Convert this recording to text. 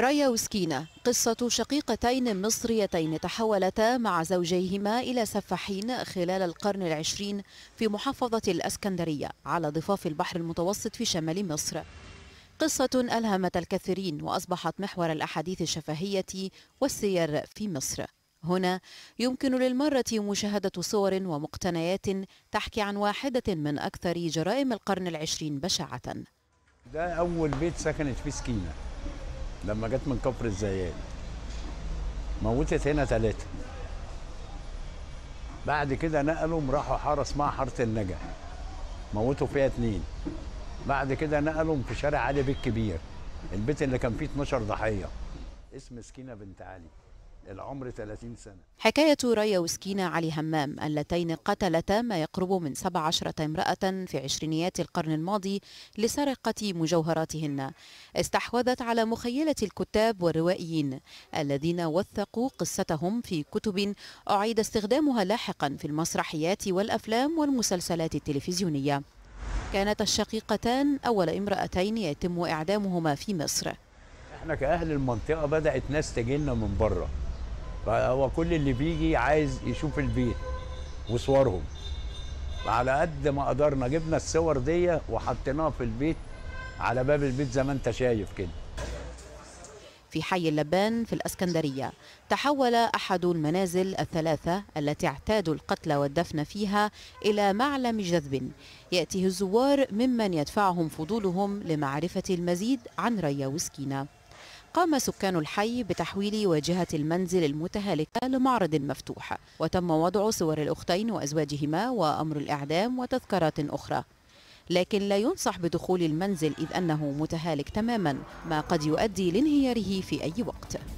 رايا وسكينة قصة شقيقتين مصريتين تحولتا مع زوجيهما إلى سفاحين خلال القرن العشرين في محافظة الأسكندرية على ضفاف البحر المتوسط في شمال مصر قصة ألهمت الكثيرين وأصبحت محور الأحاديث الشفهية والسير في مصر هنا يمكن للمرة مشاهدة صور ومقتنيات تحكي عن واحدة من أكثر جرائم القرن العشرين بشاعة ده أول بيت سكنت فيه سكينة لما جت من كفر الزيان موتت هنا ثلاثة بعد كده نقلهم راحوا حارة اسمها حارة النجا موتوا فيها اتنين بعد كده نقلهم في شارع علي بيت كبير البيت اللي كان فيه 12 ضحية اسم سكينة بنت علي العمر 30 سنة حكاية ريا وسكينة علي همام اللتين قتلتا ما يقرب من 17 امرأة في عشرينيات القرن الماضي لسرقة مجوهراتهن استحوذت على مخيلة الكتاب والروائيين الذين وثقوا قصتهم في كتب أعيد استخدامها لاحقا في المسرحيات والأفلام والمسلسلات التلفزيونية كانت الشقيقتان أول امرأتين يتم إعدامهما في مصر احنا كأهل المنطقة بدأت ناس تجينا من بره فهو كل اللي بيجي عايز يشوف البيت وصورهم على قد ما قدرنا جبنا الصور دي وحطيناها في البيت على باب البيت زي ما انت شايف كده في حي اللبان في الاسكندريه تحول احد المنازل الثلاثه التي اعتادوا القتل والدفن فيها الى معلم جذب ياتيه الزوار ممن يدفعهم فضولهم لمعرفه المزيد عن ريا وسكينه قام سكان الحي بتحويل واجهة المنزل المتهالكة لمعرض مفتوح وتم وضع صور الأختين وأزواجهما وأمر الإعدام وتذكرات أخرى لكن لا ينصح بدخول المنزل إذ أنه متهالك تماما ما قد يؤدي لانهياره في أي وقت